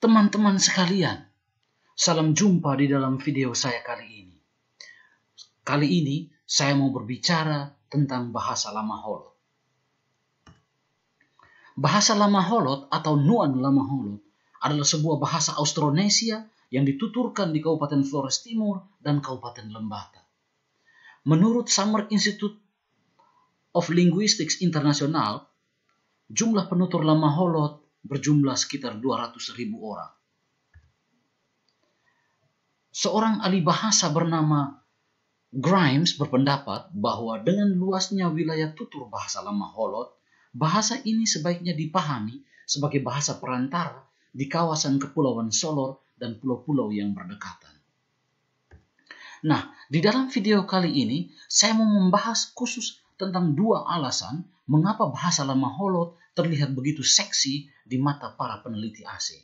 Teman-teman sekalian, salam jumpa di dalam video saya kali ini. Kali ini saya mau berbicara tentang bahasa lama Holot. Bahasa lama Holot atau Nuan lama Holot adalah sebuah bahasa Austronesia yang dituturkan di Kabupaten Flores Timur dan Kabupaten Lembata. Menurut Summer Institute of Linguistics International, jumlah penutur lama Holot berjumlah sekitar 200 ribu orang. Seorang ahli bahasa bernama Grimes berpendapat bahwa dengan luasnya wilayah tutur bahasa lama Holot, bahasa ini sebaiknya dipahami sebagai bahasa perantara di kawasan Kepulauan Solor dan pulau-pulau yang berdekatan. Nah, di dalam video kali ini, saya mau membahas khusus tentang dua alasan mengapa bahasa lama Holot terlihat begitu seksi di mata para peneliti asing.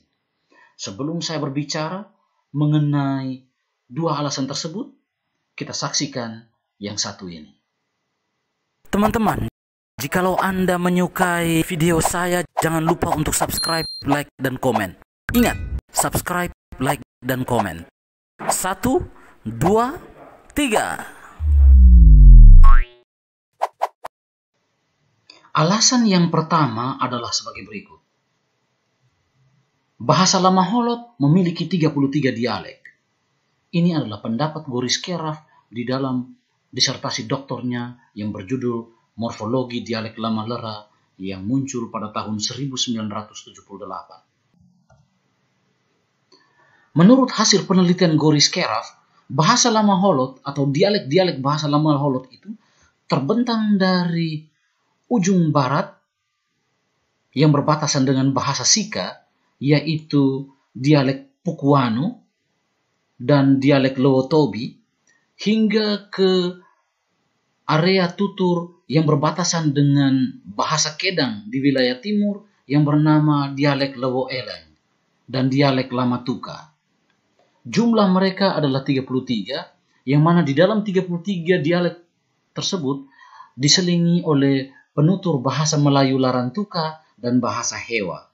Sebelum saya berbicara mengenai dua alasan tersebut, kita saksikan yang satu ini. Teman-teman, jikalau Anda menyukai video saya, jangan lupa untuk subscribe, like, dan komen. Ingat, subscribe, like, dan komen. Satu, dua, tiga. Alasan yang pertama adalah sebagai berikut. Bahasa Lama Holot memiliki 33 dialek. Ini adalah pendapat Goris Keraf di dalam disertasi doktornya yang berjudul Morfologi Dialek Lama Lera yang muncul pada tahun 1978. Menurut hasil penelitian Goris Keraf, bahasa Lama Holot atau dialek-dialek bahasa Lama Holot itu terbentang dari ujung barat yang berbatasan dengan bahasa Sika, yaitu dialek Pukwano dan dialek Lowotobi, hingga ke area tutur yang berbatasan dengan bahasa Kedang di wilayah timur yang bernama dialek Lewo Eleng dan dialek Lamatuka. Jumlah mereka adalah 33, yang mana di dalam 33 dialek tersebut diselingi oleh penutur bahasa Melayu Larantuka dan bahasa Hewa.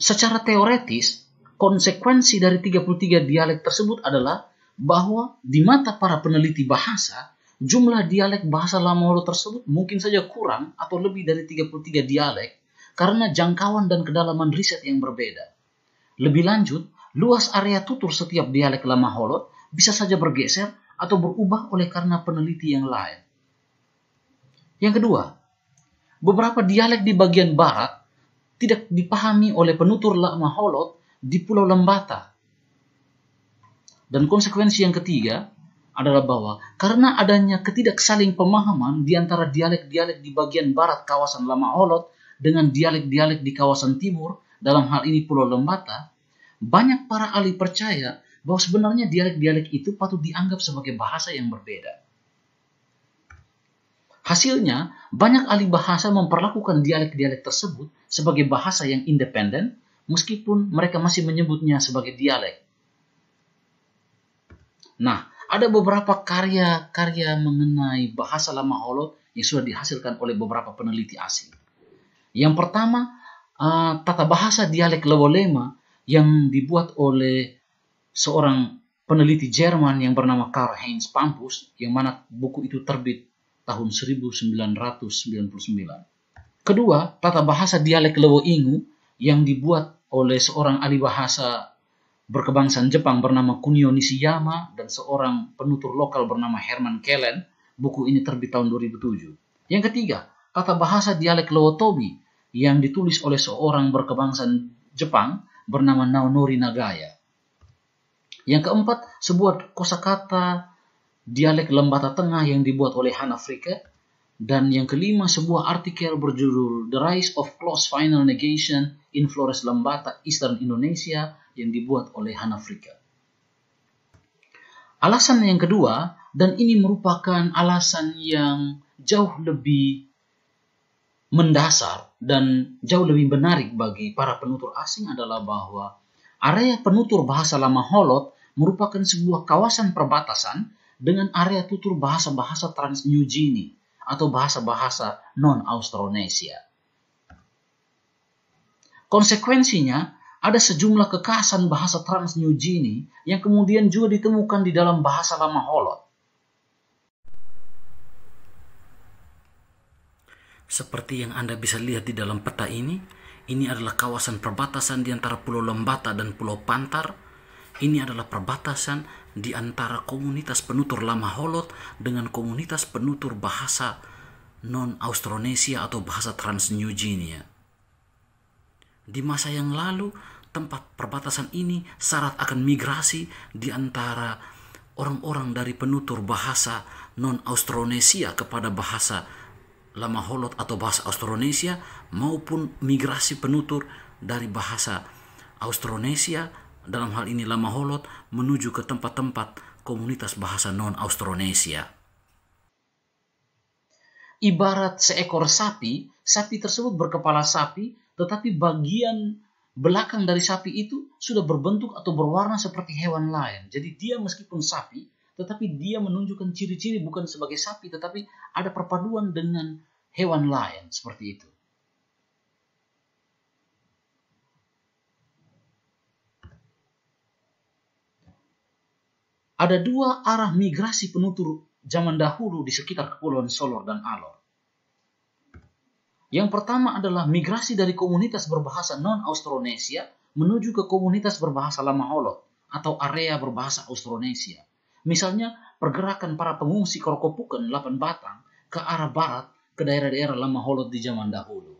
Secara teoretis, konsekuensi dari 33 dialek tersebut adalah bahwa di mata para peneliti bahasa, jumlah dialek bahasa Lamoro tersebut mungkin saja kurang atau lebih dari 33 dialek karena jangkauan dan kedalaman riset yang berbeda. Lebih lanjut, luas area tutur setiap dialek Lama Holot bisa saja bergeser atau berubah oleh karena peneliti yang lain. Yang kedua, beberapa dialek di bagian barat tidak dipahami oleh penutur lama Holot di Pulau Lembata. Dan konsekuensi yang ketiga adalah bahwa karena adanya ketidak saling pemahaman di antara dialek-dialek di bagian barat kawasan Lama Holot dengan dialek-dialek di kawasan timur, dalam hal ini Pulau Lembata, banyak para ahli percaya bahwa sebenarnya dialek-dialek itu patut dianggap sebagai bahasa yang berbeda. Hasilnya, banyak ahli bahasa memperlakukan dialek-dialek tersebut sebagai bahasa yang independen, meskipun mereka masih menyebutnya sebagai dialek. Nah, ada beberapa karya-karya mengenai bahasa lama Holot yang sudah dihasilkan oleh beberapa peneliti asing. Yang pertama, eh, tata bahasa dialek Lewolema yang dibuat oleh seorang peneliti Jerman yang bernama Karl Heinz Pampus, yang mana buku itu terbit tahun 1999. Kedua, tata bahasa dialek Lewo Ingu yang dibuat oleh seorang ahli bahasa berkebangsaan Jepang bernama Kunio Nishiyama dan seorang penutur lokal bernama Herman Kellen. Buku ini terbit tahun 2007. Yang ketiga, tata bahasa dialek Lewo Tobi yang ditulis oleh seorang berkebangsaan Jepang bernama Naonori Nagaya. Yang keempat, sebuah kosakata dialek Lembata Tengah yang dibuat oleh Han Afrika. Dan yang kelima, sebuah artikel berjudul The Rise of Close Final Negation in Flores Lembata, Eastern Indonesia yang dibuat oleh Han Afrika. Alasan yang kedua, dan ini merupakan alasan yang jauh lebih mendasar dan jauh lebih menarik bagi para penutur asing adalah bahwa area penutur bahasa lama Holot merupakan sebuah kawasan perbatasan dengan area tutur bahasa-bahasa Trans New Guinea atau bahasa-bahasa non-Austronesia. Konsekuensinya, ada sejumlah kekhasan bahasa Trans New Guinea yang kemudian juga ditemukan di dalam bahasa lama Holot. Seperti yang Anda bisa lihat di dalam peta ini, ini adalah kawasan perbatasan di antara Pulau Lembata dan Pulau Pantar ini adalah perbatasan di antara komunitas penutur Lama Holot dengan komunitas penutur bahasa non-Austronesia atau bahasa Trans New Guinea. Di masa yang lalu, tempat perbatasan ini syarat akan migrasi di antara orang-orang dari penutur bahasa non-Austronesia kepada bahasa Lama Holot atau bahasa Austronesia maupun migrasi penutur dari bahasa Austronesia dalam hal ini Lama Holot menuju ke tempat-tempat komunitas bahasa non-Austronesia. Ibarat seekor sapi, sapi tersebut berkepala sapi, tetapi bagian belakang dari sapi itu sudah berbentuk atau berwarna seperti hewan lain. Jadi dia meskipun sapi, tetapi dia menunjukkan ciri-ciri bukan sebagai sapi, tetapi ada perpaduan dengan hewan lain seperti itu. Ada dua arah migrasi penutur zaman dahulu di sekitar Kepulauan Solor dan Alor. Yang pertama adalah migrasi dari komunitas berbahasa non-Austronesia menuju ke komunitas berbahasa Lamaholo atau area berbahasa Austronesia. Misalnya, pergerakan para pengungsi Korokopuken 8 Batang ke arah barat ke daerah-daerah Lamaholo di zaman dahulu.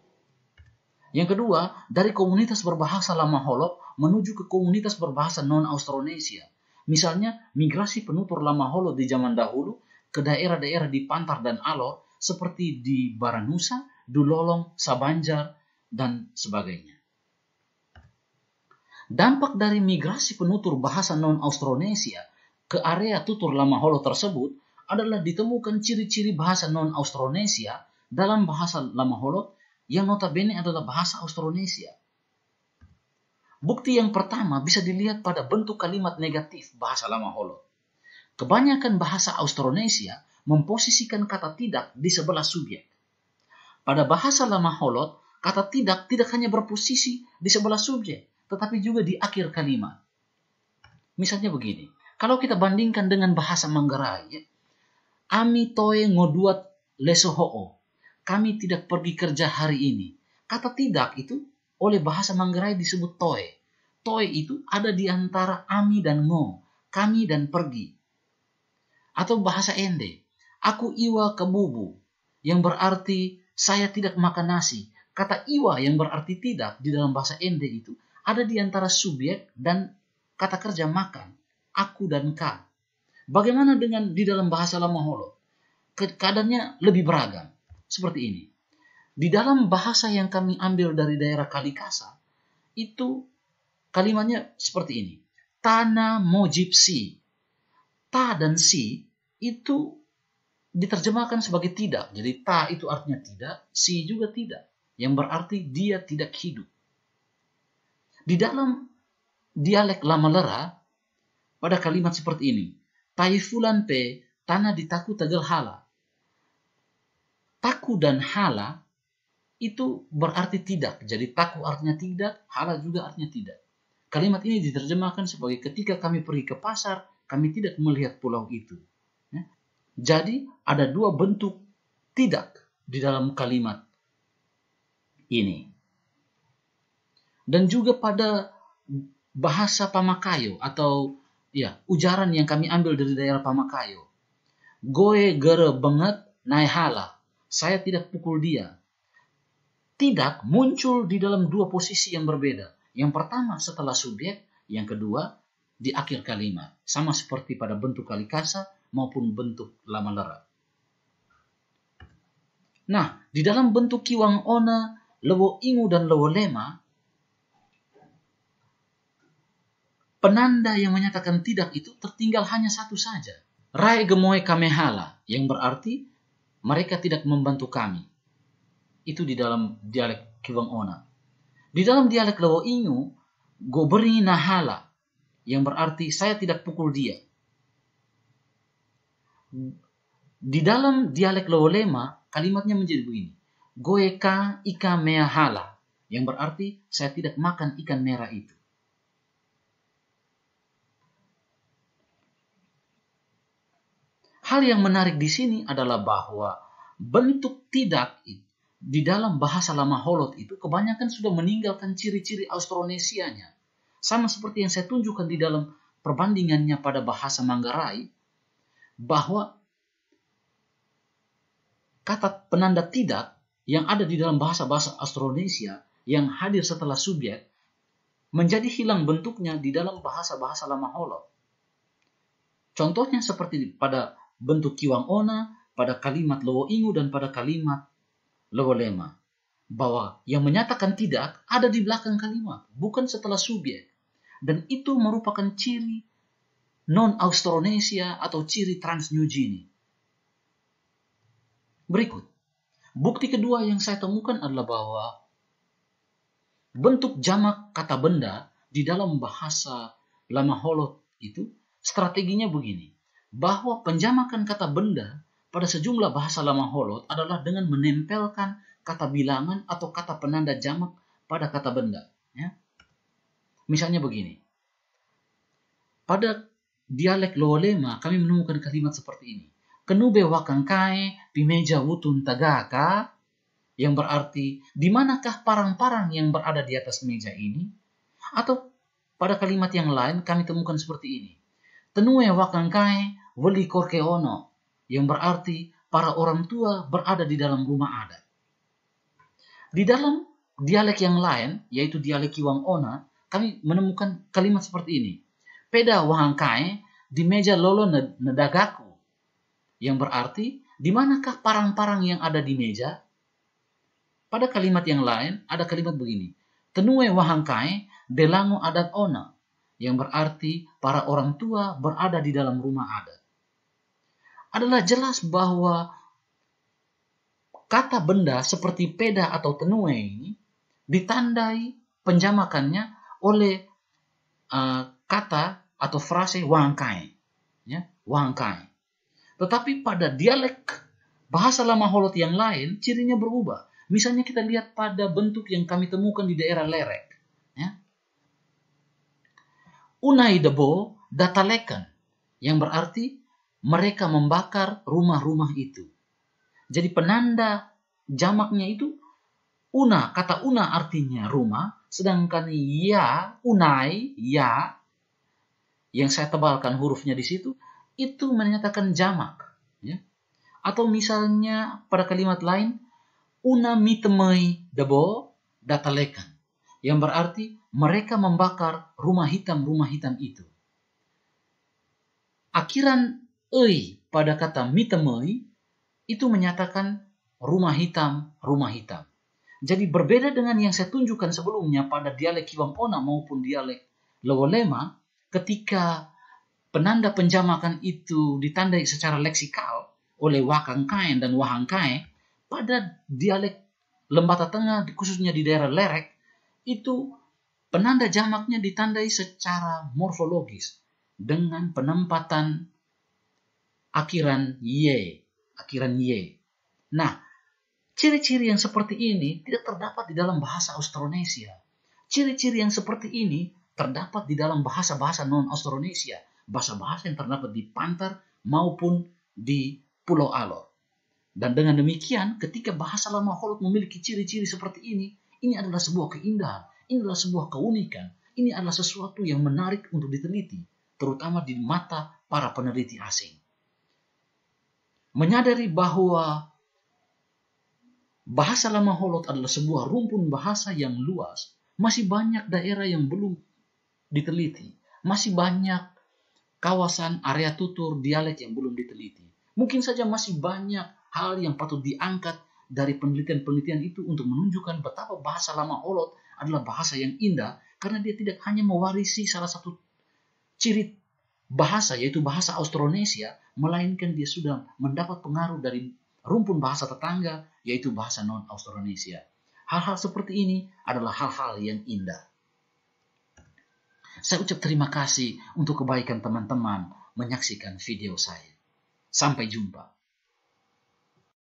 Yang kedua, dari komunitas berbahasa Lamaholo menuju ke komunitas berbahasa non-Austronesia – Misalnya, migrasi penutur lama holo di zaman dahulu ke daerah-daerah di Pantar dan Alor seperti di Baranusa, Dulolong, Sabanjar, dan sebagainya. Dampak dari migrasi penutur bahasa non-Austronesia ke area tutur lama holo tersebut adalah ditemukan ciri-ciri bahasa non-Austronesia dalam bahasa lama holo yang notabene adalah bahasa Austronesia. Bukti yang pertama bisa dilihat pada bentuk kalimat negatif bahasa lama Holot. Kebanyakan bahasa Austronesia memposisikan kata tidak di sebelah subjek. Pada bahasa lama Holot, kata tidak tidak hanya berposisi di sebelah subjek, tetapi juga di akhir kalimat. Misalnya begini, kalau kita bandingkan dengan bahasa Manggarai, ya, Ami toe ngoduat leso ho'o. kami tidak pergi kerja hari ini. Kata tidak itu oleh bahasa Manggarai disebut toy. Toy itu ada di antara ami dan ngo, kami dan pergi. Atau bahasa Ende, aku iwa kebubu, yang berarti saya tidak makan nasi. Kata iwa yang berarti tidak di dalam bahasa Ende itu ada di antara subjek dan kata kerja makan, aku dan ka. Bagaimana dengan di dalam bahasa Lamaholo? Keadaannya lebih beragam. Seperti ini. Di dalam bahasa yang kami ambil dari daerah Kalikasa, itu kalimatnya seperti ini. tana mojib si. Ta dan si itu diterjemahkan sebagai tidak. Jadi ta itu artinya tidak, si juga tidak. Yang berarti dia tidak hidup. Di dalam dialek lama lera pada kalimat seperti ini. Taifulan pe tanah ditaku tegel hala. Taku dan hala itu berarti tidak. Jadi taku artinya tidak, halal juga artinya tidak. Kalimat ini diterjemahkan sebagai ketika kami pergi ke pasar, kami tidak melihat pulau itu. Ya. Jadi ada dua bentuk tidak di dalam kalimat ini. Dan juga pada bahasa Pamakayo atau ya ujaran yang kami ambil dari daerah Pamakayo. Goe gere banget naihala. Saya tidak pukul dia tidak muncul di dalam dua posisi yang berbeda. Yang pertama setelah subjek, yang kedua di akhir kalimat. Sama seperti pada bentuk kalikasa maupun bentuk lama lera. Nah, di dalam bentuk kiwang ona, lewo ingu dan lewo lema, penanda yang menyatakan tidak itu tertinggal hanya satu saja. Rai gemoe kamehala, yang berarti mereka tidak membantu kami itu di dalam dialek Kiwang Ona. Di dalam dialek Lawo Inyu, goberi nahala, yang berarti saya tidak pukul dia. Di dalam dialek Lawo Lema, kalimatnya menjadi begini. Goeka ika mea hala, yang berarti saya tidak makan ikan merah itu. Hal yang menarik di sini adalah bahwa bentuk tidak itu di dalam bahasa lama Holot itu kebanyakan sudah meninggalkan ciri-ciri Austronesianya. Sama seperti yang saya tunjukkan di dalam perbandingannya pada bahasa Manggarai, bahwa kata penanda tidak yang ada di dalam bahasa-bahasa Austronesia yang hadir setelah subjek menjadi hilang bentuknya di dalam bahasa-bahasa lama Holot. Contohnya seperti pada bentuk kiwang ona, pada kalimat lowo ingu, dan pada kalimat logolema bahwa yang menyatakan tidak ada di belakang kalimat, bukan setelah subjek. Dan itu merupakan ciri non-Austronesia atau ciri trans New Guinea. Berikut, bukti kedua yang saya temukan adalah bahwa bentuk jamak kata benda di dalam bahasa Lama Holot itu strateginya begini, bahwa penjamakan kata benda pada sejumlah bahasa lama Holot adalah dengan menempelkan kata bilangan atau kata penanda jamak pada kata benda. Ya. Misalnya begini. Pada dialek Lolema kami menemukan kalimat seperti ini. Kenube kae pimeja wutun tagaka yang berarti di manakah parang-parang yang berada di atas meja ini? Atau pada kalimat yang lain kami temukan seperti ini. Tenue kae weli korkeono yang berarti para orang tua berada di dalam rumah adat. Di dalam dialek yang lain, yaitu dialek Kiwang Ona, kami menemukan kalimat seperti ini. Peda wahangkai di meja lolo nedagaku. Yang berarti, di manakah parang-parang yang ada di meja? Pada kalimat yang lain, ada kalimat begini. Tenue wahangkai delango adat ona. Yang berarti, para orang tua berada di dalam rumah adat adalah jelas bahwa kata benda seperti peda atau tenue ini ditandai penjamakannya oleh uh, kata atau frase wangkai ya wangkai tetapi pada dialek bahasa lama holot yang lain cirinya berubah misalnya kita lihat pada bentuk yang kami temukan di daerah lerek ya unai debo dataleken yang berarti mereka membakar rumah-rumah itu. Jadi penanda jamaknya itu una, kata una artinya rumah, sedangkan ya, unai, ya, yang saya tebalkan hurufnya di situ, itu menyatakan jamak. Ya. Atau misalnya pada kalimat lain, una mitemai debo datalekan. Yang berarti mereka membakar rumah hitam-rumah hitam itu. Akhiran ei pada kata mitemei itu menyatakan rumah hitam, rumah hitam. Jadi berbeda dengan yang saya tunjukkan sebelumnya pada dialek Kiwampona maupun dialek Lewolema, ketika penanda penjamakan itu ditandai secara leksikal oleh wakangkain dan wahangkai, pada dialek Lembata Tengah, khususnya di daerah Lerek, itu penanda jamaknya ditandai secara morfologis dengan penempatan akhiran Y. Akhiran Y. Nah, ciri-ciri yang seperti ini tidak terdapat di dalam bahasa Austronesia. Ciri-ciri yang seperti ini terdapat di dalam bahasa-bahasa non-Austronesia. Bahasa-bahasa yang terdapat di Pantar maupun di Pulau Alor. Dan dengan demikian, ketika bahasa lama Holot memiliki ciri-ciri seperti ini, ini adalah sebuah keindahan, ini adalah sebuah keunikan, ini adalah sesuatu yang menarik untuk diteliti, terutama di mata para peneliti asing menyadari bahwa bahasa lama Holot adalah sebuah rumpun bahasa yang luas, masih banyak daerah yang belum diteliti, masih banyak kawasan area tutur dialek yang belum diteliti. Mungkin saja masih banyak hal yang patut diangkat dari penelitian-penelitian itu untuk menunjukkan betapa bahasa lama Holot adalah bahasa yang indah karena dia tidak hanya mewarisi salah satu ciri bahasa yaitu bahasa Austronesia melainkan dia sudah mendapat pengaruh dari rumpun bahasa tetangga yaitu bahasa non Austronesia. Hal-hal seperti ini adalah hal-hal yang indah. Saya ucap terima kasih untuk kebaikan teman-teman menyaksikan video saya. Sampai jumpa.